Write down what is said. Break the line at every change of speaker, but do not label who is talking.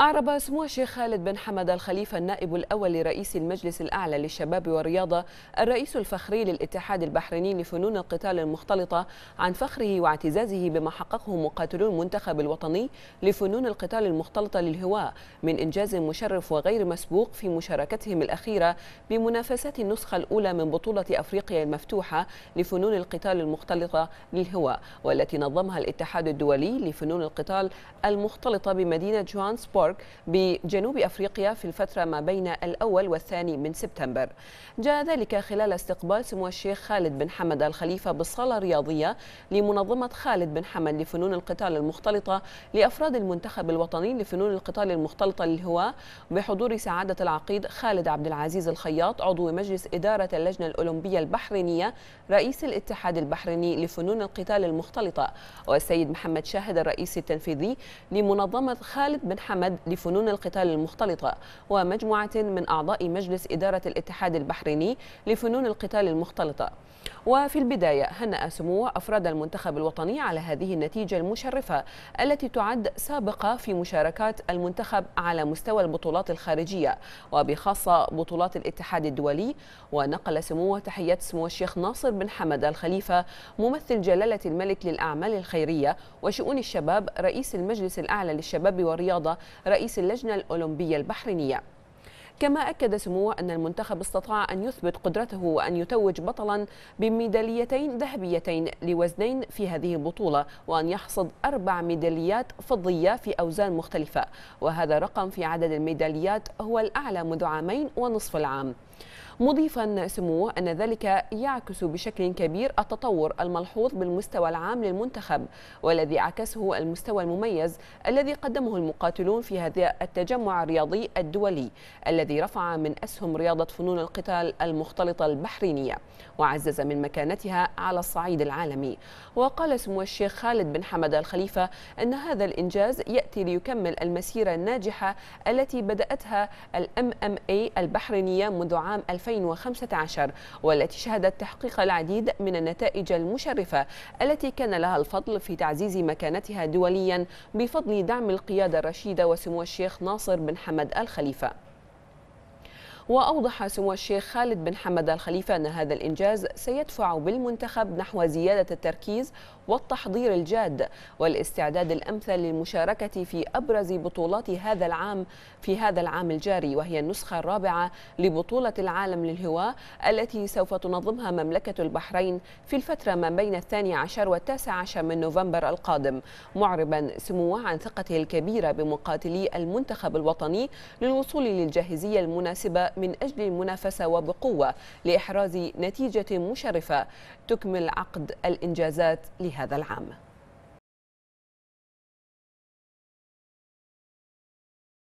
أعرب سمو الشيخ خالد بن حمد الخليفة النائب الأول لرئيس المجلس الأعلى للشباب والرياضة الرئيس الفخري للاتحاد البحريني لفنون القتال المختلطة عن فخره واعتزازه بما حققه مقاتلو المنتخب الوطني لفنون القتال المختلطة للهواء من إنجاز مشرف وغير مسبوق في مشاركتهم الأخيرة بمنافسات النسخة الأولى من بطولة أفريقيا المفتوحة لفنون القتال المختلطة للهواء والتي نظمها الاتحاد الدولي لفنون القتال المختلطة بمدينة جوانسبورغ بارك بجنوب أفريقيا في الفترة ما بين الأول والثاني من سبتمبر جاء ذلك خلال استقبال سمو الشيخ خالد بن حمد الخليفة بالصالة الرياضية لمنظمة خالد بن حمد لفنون القتال المختلطة لأفراد المنتخب الوطني لفنون القتال المختلطة للهواة بحضور سعادة العقيد خالد عبد العزيز الخياط عضو مجلس إدارة اللجنة الأولمبية البحرينية رئيس الاتحاد البحريني لفنون القتال المختلطة والسيد محمد شاهد الرئيس التنفيذي لمنظمة خالد بن حمد محمد لفنون القتال المختلطة ومجموعة من أعضاء مجلس إدارة الاتحاد البحريني لفنون القتال المختلطة وفي البداية هنأ سمو أفراد المنتخب الوطني على هذه النتيجة المشرفة التي تعد سابقة في مشاركات المنتخب على مستوى البطولات الخارجية وبخاصة بطولات الاتحاد الدولي ونقل سمو تحيات سمو الشيخ ناصر بن حمد الخليفة ممثل جلالة الملك للأعمال الخيرية وشؤون الشباب رئيس المجلس الأعلى للشباب والرياضة رئيس اللجنة الأولمبية البحرينية كما أكد سموه أن المنتخب استطاع أن يثبت قدرته وأن يتوج بطلا بميداليتين ذهبيتين لوزنين في هذه البطولة وأن يحصد أربع ميداليات فضية في أوزان مختلفة وهذا رقم في عدد الميداليات هو الأعلى منذ عامين ونصف العام مضيفا سموه أن ذلك يعكس بشكل كبير التطور الملحوظ بالمستوى العام للمنتخب والذي عكسه المستوى المميز الذي قدمه المقاتلون في هذا التجمع الرياضي الدولي الذي رفع من أسهم رياضة فنون القتال المختلطة البحرينية وعزز من مكانتها على الصعيد العالمي وقال سمو الشيخ خالد بن حمد الخليفة أن هذا الإنجاز يأتي ليكمل المسيرة الناجحة التي بدأتها أم MMA البحرينية منذ عام 2000 2015 والتي شهدت تحقيق العديد من النتائج المشرفة التي كان لها الفضل في تعزيز مكانتها دوليا بفضل دعم القيادة الرشيدة وسمو الشيخ ناصر بن حمد الخليفة وأوضح سمو الشيخ خالد بن حمد الخليفة أن هذا الإنجاز سيدفع بالمنتخب نحو زيادة التركيز والتحضير الجاد والاستعداد الأمثل للمشاركة في أبرز بطولات هذا العام في هذا العام الجاري وهي النسخة الرابعة لبطولة العالم للهواء التي سوف تنظمها مملكة البحرين في الفترة ما بين الثاني عشر والتاسع عشر من نوفمبر القادم معربا سموه عن ثقته الكبيرة بمقاتلي المنتخب الوطني للوصول للجاهزية المناسبة من أجل المنافسة وبقوة لإحراز نتيجة مشرفة تكمل عقد الإنجازات لهذا العام